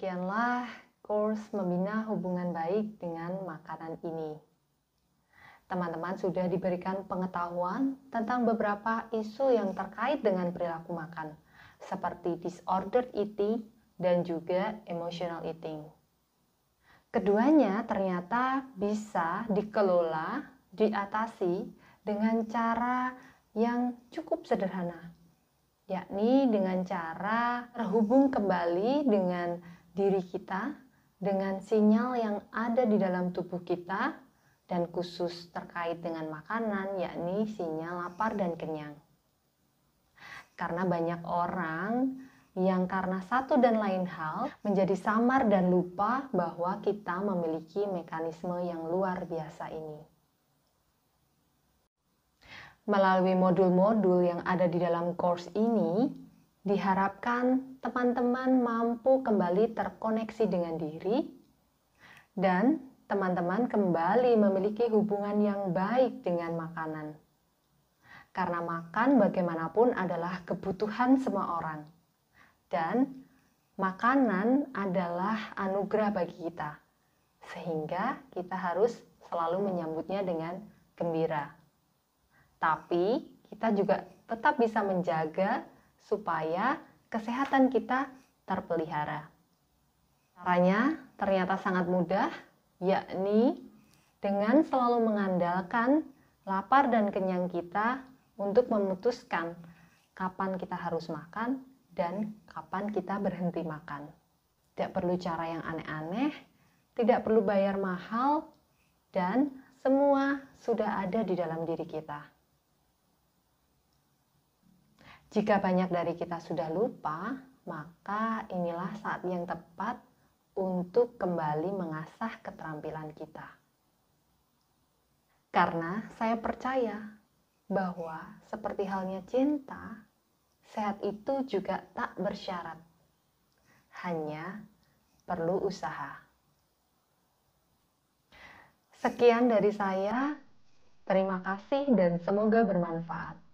demikianlah course membina hubungan baik dengan makanan ini. Teman-teman sudah diberikan pengetahuan tentang beberapa isu yang terkait dengan perilaku makan, seperti disordered eating dan juga emotional eating. Keduanya ternyata bisa dikelola, diatasi dengan cara yang cukup sederhana, yakni dengan cara terhubung kembali dengan diri kita dengan sinyal yang ada di dalam tubuh kita dan khusus terkait dengan makanan, yakni sinyal lapar dan kenyang. Karena banyak orang yang karena satu dan lain hal menjadi samar dan lupa bahwa kita memiliki mekanisme yang luar biasa ini. Melalui modul-modul yang ada di dalam course ini, Diharapkan teman-teman mampu kembali terkoneksi dengan diri dan teman-teman kembali memiliki hubungan yang baik dengan makanan. Karena makan bagaimanapun adalah kebutuhan semua orang. Dan makanan adalah anugerah bagi kita. Sehingga kita harus selalu menyambutnya dengan gembira. Tapi kita juga tetap bisa menjaga supaya kesehatan kita terpelihara. Caranya ternyata sangat mudah, yakni dengan selalu mengandalkan lapar dan kenyang kita untuk memutuskan kapan kita harus makan dan kapan kita berhenti makan. Tidak perlu cara yang aneh-aneh, tidak perlu bayar mahal, dan semua sudah ada di dalam diri kita. Jika banyak dari kita sudah lupa, maka inilah saat yang tepat untuk kembali mengasah keterampilan kita. Karena saya percaya bahwa seperti halnya cinta, sehat itu juga tak bersyarat. Hanya perlu usaha. Sekian dari saya. Terima kasih dan semoga bermanfaat.